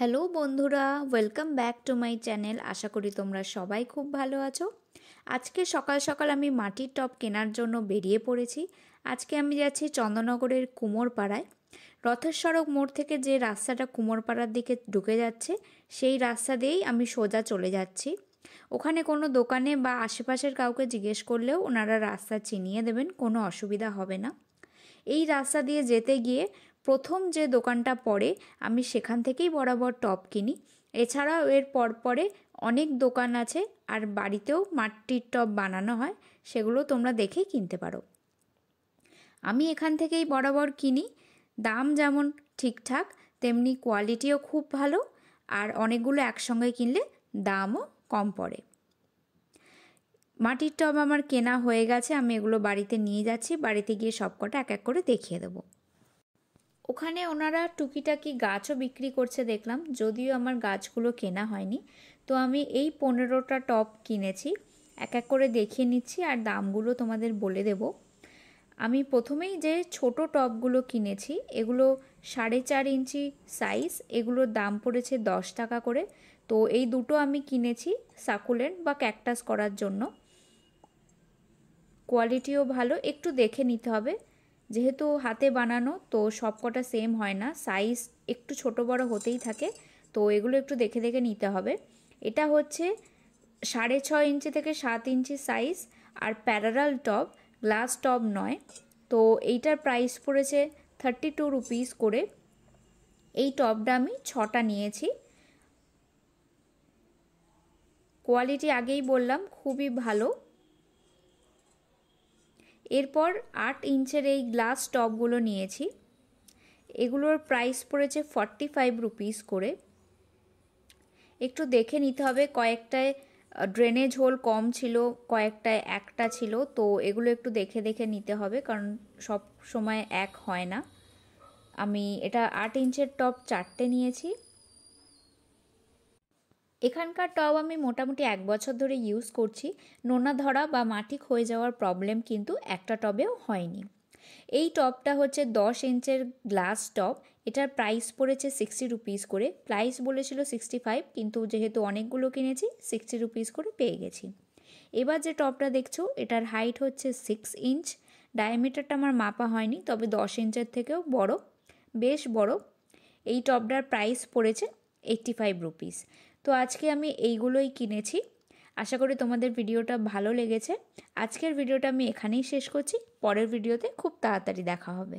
hello বন্ধুরা welcome back to my channel আশা করি তোমরা সবাই খুব ভালো আছো আজকে সকাল সকাল আমি মাটির টপ কেনার জন্য বেরিয়ে পড়েছি আজকে আমি যাচ্ছি চন্দননগরের কুমোরপাড়ায় রথের সড়ক মোড় থেকে যে রাস্তাটা কুমোরপাড়ার দিকে ঢুকে যাচ্ছে সেই রাস্তা দিয়েই আমি সোজা চলে যাচ্ছি ওখানে কোনো দোকানে বা আশেপাশের কাউকে জিজ্ঞেস করলেও ওনারা রাস্তা চিনিয়ে দেবেন কোনো অসুবিধা হবে না এই রাস্তা দিয়ে যেতে গিয়ে প্রথম যে দোকানটা পড়ে আমি সেখান থেকেই বরাবর টপ কিনি এছাড়াও এর পরপরে অনেক দোকান আছে আর বাড়িতেও মাটির টপ বানানো হয় সেগুলো তোমরা দেখেই কিনতে পারো আমি এখান থেকেই বরাবর কিনি দাম যেমন ঠিকঠাক তেমনি কোয়ালিটিও খুব ভালো আর অনেকগুলো একসঙ্গে কিনলে দামও কম পড়ে মাটির টব আমার কেনা হয়ে গেছে আমি এগুলো বাড়িতে নিয়ে যাচ্ছি বাড়িতে গিয়ে সবকটা এক এক করে দেখিয়ে দেবো ওখানে ওনারা টুকিটাকি গাছও বিক্রি করছে দেখলাম যদিও আমার গাছগুলো কেনা হয়নি তো আমি এই পনেরোটা টপ কিনেছি এক এক করে দেখিয়ে নিচ্ছি আর দামগুলো তোমাদের বলে দেব আমি প্রথমেই যে ছোট টপগুলো কিনেছি এগুলো সাড়ে চার ইঞ্চি সাইজ এগুলোর দাম পড়েছে দশ টাকা করে তো এই দুটো আমি কিনেছি সাকুলেন বা ক্যাকটাস করার জন্য কোয়ালিটিও ভালো একটু দেখে নিতে হবে যেহেতু হাতে বানানো তো সবকটা সেম হয় না সাইজ একটু ছোট বড় হতেই থাকে তো এগুলো একটু দেখে দেখে নিতে হবে এটা হচ্ছে সাড়ে ছ ইঞ্চি থেকে সাত ইঞ্চি সাইজ আর প্যারারাল টপ গ্লাস টপ নয় তো এইটার প্রাইস পড়েছে থার্টি টু রুপিস করে এই টপটা আমি ছটা নিয়েছি কোয়ালিটি আগেই বললাম খুবই ভালো এরপর আট ইঞ্চের এই গ্লাস টপগুলো নিয়েছি এগুলোর প্রাইস পড়েছে ফর্টি ফাইভ রুপিস করে একটু দেখে নিতে হবে কয়েকটায় ড্রেনেজ হোল কম ছিল কয়েকটায় একটা ছিল তো এগুলো একটু দেখে দেখে নিতে হবে কারণ সব সময় এক হয় না আমি এটা আট ইঞ্চের টপ চারটে নিয়েছি এখানকার টব আমি মোটামুটি এক বছর ধরে ইউজ করছি নোনা ধরা বা মাটি ক্ষয়ে যাওয়ার প্রবলেম কিন্তু একটা টবেও হয়নি এই টপটা হচ্ছে দশ ইঞ্চের গ্লাস টপ এটার প্রাইস পড়েছে সিক্সটি রুপিস করে প্রাইস বলেছিল সিক্সটি ফাইভ কিন্তু যেহেতু অনেকগুলো কিনেছি সিক্সটি রুপিস করে পেয়ে গেছি এবার যে টপটা দেখছো এটার হাইট হচ্ছে সিক্স ইঞ্চ ডায়ামিটারটা আমার মাপা হয়নি তবে দশ ইঞ্চের থেকেও বড় বেশ বড় এই টপটার প্রাইস পড়েছে এইটটি ফাইভ রুপিস তো আজকে আমি এইগুলোই কিনেছি আশা করি তোমাদের ভিডিওটা ভালো লেগেছে আজকের ভিডিওটা আমি এখানেই শেষ করছি পরের ভিডিওতে খুব তাড়াতাড়ি দেখা হবে